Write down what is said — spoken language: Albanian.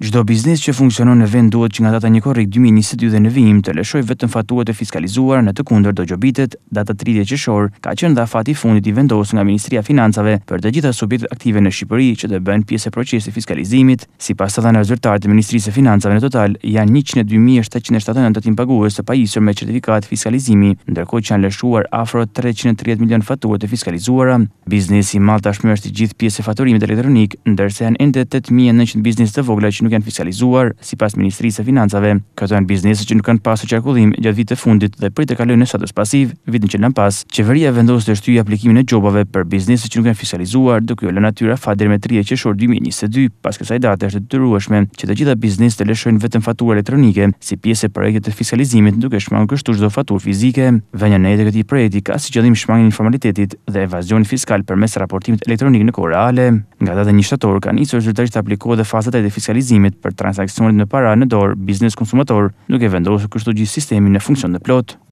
Çdo biznes që funksionon në vend duhet që nga data 1 korrik 2022 dhe në vijim të lëshoj vetëm faturat e fiskalizuara në të kundër do gjobitet. Data 30 qershor ka qenë dha fati fundit i vendosur nga Ministria e Financave për të gjitha subjektet aktive në Shqipëri që të bëjnë pjesë e procesit fiskalizimit. Sipas të dhënave të të Ministrisë së Financave në total janë 102.779 të timpagues të pajisur me certifikat fiskalizimi, ndërkohë që janë lëshuar afro 330 milion faturat e fiskalizuara. Biznesi i madh tashmë është i gjithë pjesë faturimit elektronik, ndërsa janë ende 8900 biznes të vogla ekonomike janë fiskalizuar sipas Ministrisë së Financave. Këto janë biznesi që nuk kanë pasur qarkullim gjatë vitit të fundit dhe pritet të kalojnë në status pasiv vitin që lan pas. Qeveria vendos të shtyjë aplikimin e xhobave për biznesi që nuk janë fiskalizuar, duke u lënë atyra fatin me 3 qershor 2022, pas kësaj date është detyrueshme që të gjitha bizneset të lëshojnë vetëm faturë elektronike si pjesë e projektit të fiskalizimit, duke shmangur kështu çdo faturë fizike. Vënia në jetë këtij projekti ka si qëllim shmangjen e informalitetit dhe evazionin fiskal përmes raportimit elektronik në kohë reale. Nga data 1 shtator kanë nisur zyrtarisht të aplikohen edhe fazat e fiskalizimit vendimit për transaksionet me para në dorë biznes konsumator, duke vendosur kështu gjithë sistemin në funksion të plotë.